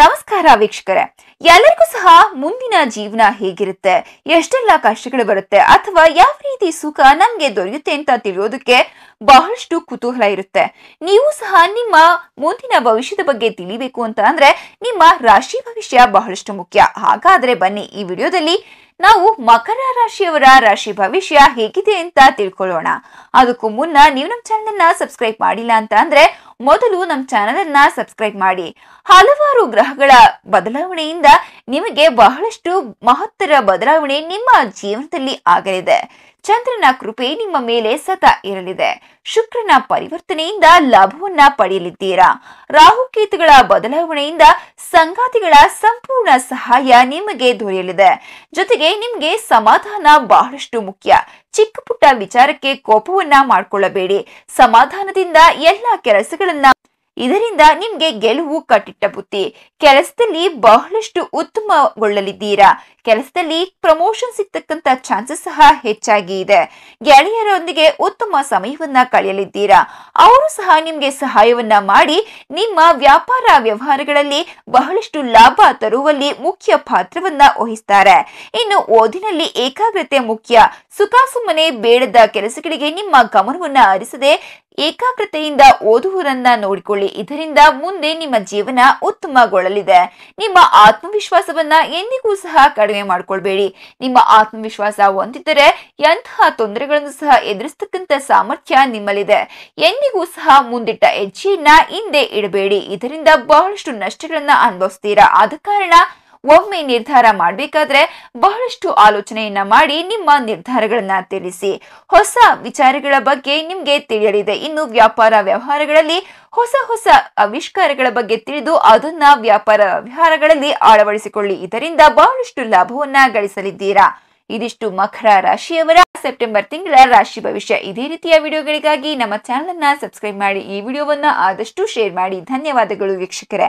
ನಮಸ್ಕಾರ ವೀಕ್ಷಕರೇ ಎಲ್ಲರಿಗೂ ಸಹ ಮುಂದಿನ ಜೀವನ ಹೇಗಿರುತ್ತೆ ಎಷ್ಟೆಲ್ಲ ಕಷ್ಟಗಳು ಬರುತ್ತೆ ಅಥವಾ ಯಾವ ರೀತಿ ಸುಖ ನಮ್ಗೆ ದೊರೆಯುತ್ತೆ ಅಂತ ತಿಳಿಯೋದಕ್ಕೆ ಬಹಳಷ್ಟು ಕುತೂಹಲ ಇರುತ್ತೆ ನೀವು ಸಹ ನಿಮ್ಮ ಮುಂದಿನ ಭವಿಷ್ಯದ ಬಗ್ಗೆ ತಿಳಿಬೇಕು ಅಂತ ಅಂದ್ರೆ ನಿಮ್ಮ ರಾಶಿ ಭವಿಷ್ಯ ಬಹಳಷ್ಟು ಮುಖ್ಯ ಹಾಗಾದ್ರೆ ಬನ್ನಿ ಈ ವಿಡಿಯೋದಲ್ಲಿ ನಾವು ಮಕರ ರಾಶಿಯವರ ರಾಶಿ ಭವಿಷ್ಯ ಹೇಗಿದೆ ಅಂತ ತಿಳ್ಕೊಳ್ಳೋಣ ಅದಕ್ಕೂ ಮುನ್ನ ನೀವು ನಮ್ಮ ಚಾನೆಲ್ನ ಸಬ್ಸ್ಕ್ರೈಬ್ ಮಾಡಿಲ್ಲ ಅಂತ ಅಂದ್ರೆ ಮೊದಲು ನಮ್ಮ ಚಾನೆಲ್ ಅನ್ನ ಸಬ್ಸ್ಕ್ರೈಬ್ ಮಾಡಿ ಹಲವಾರು ಗ್ರಹಗಳ ಬದಲಾವಣೆಯಿಂದ ನಿಮಗೆ ಬಹಳಷ್ಟು ಮಹತ್ತರ ಬದಲಾವಣೆ ನಿಮ್ಮ ಜೀವನದಲ್ಲಿ ಆಗಲಿದೆ ಚಂದ್ರನ ಕೃಪೆ ನಿಮ್ಮ ಮೇಲೆ ಸದಾ ಇರಲಿದೆ ಶುಕ್ರನ ಪರಿವರ್ತನೆಯಿಂದ ಲಾಭವನ್ನ ಪಡೆಯಲಿದ್ದೀರಾ ರಾಹುಕೇತುಗಳ ಬದಲಾವಣೆಯಿಂದ ಸಂಗಾತಿಗಳ ಸಂಪೂರ್ಣ ಸಹಾಯ ನಿಮಗೆ ದೊರೆಯಲಿದೆ ಜೊತೆಗೆ ನಿಮಗೆ ಸಮಾಧಾನ ಬಹಳಷ್ಟು ಮುಖ್ಯ ಚಿಕ್ಕ ಪುಟ್ಟ ವಿಚಾರಕ್ಕೆ ಕೋಪವನ್ನ ಮಾಡಿಕೊಳ್ಳಬೇಡಿ ಸಮಾಧಾನದಿಂದ ಎಲ್ಲಾ ಕೆಲಸಗಳನ್ನ ಇದರಿಂದ ನಿಮ್ಗೆ ಗೆಲುವು ಕಟ್ಟಿಟ್ಟ ಬುತ್ತಿ ಕೆಲಸದಲ್ಲಿ ಬಹಳಷ್ಟು ಉತ್ತಮಗೊಳ್ಳಲಿದ್ದೀರಾ ಕೆಲಸದಲ್ಲಿ ಪ್ರಮೋಷನ್ ಸಿಗ್ತಕ್ಕಂತ ಚಾನ್ಸಸ್ ಸಹ ಹೆಚ್ಚಾಗಿ ಇದೆ ಗೆಳೆಯರೊಂದಿಗೆ ಉತ್ತಮ ಸಮಯವನ್ನ ಕಳೆಯಲಿದ್ದೀರಾ ಅವರು ಸಹ ನಿಮ್ಗೆ ಸಹಾಯವನ್ನ ಮಾಡಿ ನಿಮ್ಮ ವ್ಯಾಪಾರ ವ್ಯವಹಾರಗಳಲ್ಲಿ ಬಹಳಷ್ಟು ಲಾಭ ತರುವಲ್ಲಿ ಮುಖ್ಯ ಪಾತ್ರವನ್ನ ವಹಿಸ್ತಾರೆ ಇನ್ನು ಓದಿನಲ್ಲಿ ಏಕಾಗ್ರತೆ ಮುಖ್ಯ ಸುಖಾಸುಮ್ಮನೆ ಬೇಡದ ಕೆಲಸಗಳಿಗೆ ನಿಮ್ಮ ಗಮನವನ್ನ ಹರಿಸದೆ ಏಕಾಗ್ರತೆಯಿಂದ ಓದುವುದನ್ನ ನೋಡಿಕೊಳ್ಳಿ ಇದರಿಂದ ಮುಂದೆ ನಿಮ್ಮ ಜೀವನ ಉತ್ತಮಗೊಳ್ಳಲಿದೆ ನಿಮ್ಮ ಆತ್ಮವಿಶ್ವಾಸವನ್ನ ಎಂದಿಗೂ ಸಹ ಕಡಿಮೆ ಯೋಚನೆ ಮಾಡ್ಕೊಳ್ಬೇಡಿ ನಿಮ್ಮ ಆತ್ಮವಿಶ್ವಾಸ ಹೊಂದಿದ್ದರೆ ಎಂತಹ ತೊಂದರೆಗಳನ್ನು ಸಹ ಎದುರಿಸತಕ್ಕಂತ ಸಾಮರ್ಥ್ಯ ನಿಮ್ಮಲ್ಲಿದೆ ಎಂದಿಗೂ ಸಹ ಮುಂದಿಟ್ಟ ಹೆಜ್ಜೆಯನ್ನ ಹಿಂದೆ ಇಡಬೇಡಿ ಇದರಿಂದ ಬಹಳಷ್ಟು ನಷ್ಟಗಳನ್ನ ಅನುಭವಿಸ್ತೀರಾ ಆದ ಕಾರಣ ಒಮ್ಮೆ ನಿರ್ಧಾರ ಮಾಡಬೇಕಾದ್ರೆ ಬಹಳಷ್ಟು ಆಲೋಚನೆಯನ್ನ ಮಾಡಿ ನಿಮ್ಮ ನಿರ್ಧಾರಗಳನ್ನ ತಿಳಿಸಿ ಹೊಸ ವಿಚಾರಗಳ ಬಗ್ಗೆ ನಿಮ್ಗೆ ತಿಳಿಯಲಿದೆ ಇನ್ನು ವ್ಯಾಪಾರ ವ್ಯವಹಾರಗಳಲ್ಲಿ ಹೊಸ ಹೊಸ ಆವಿಷ್ಕಾರಗಳ ಬಗ್ಗೆ ತಿಳಿದು ಅದನ್ನ ವ್ಯಾಪಾರ ವ್ಯವಹಾರಗಳಲ್ಲಿ ಅಳವಡಿಸಿಕೊಳ್ಳಿ ಇದರಿಂದ ಬಹಳಷ್ಟು ಲಾಭವನ್ನ ಗಳಿಸಲಿದ್ದೀರಾ ಇದಿಷ್ಟು ಮಕರ ರಾಶಿಯವರ ಸೆಪ್ಟೆಂಬರ್ ತಿಂಗಳ ರಾಶಿ ಭವಿಷ್ಯ ಇದೇ ರೀತಿಯ ವಿಡಿಯೋಗಳಿಗಾಗಿ ನಮ್ಮ ಚಾನಲ್ ಅನ್ನ ಸಬ್ಸ್ಕ್ರೈಬ್ ಮಾಡಿ ಈ ವಿಡಿಯೋವನ್ನ ಆದಷ್ಟು ಶೇರ್ ಮಾಡಿ ಧನ್ಯವಾದಗಳು ವೀಕ್ಷಕರೇ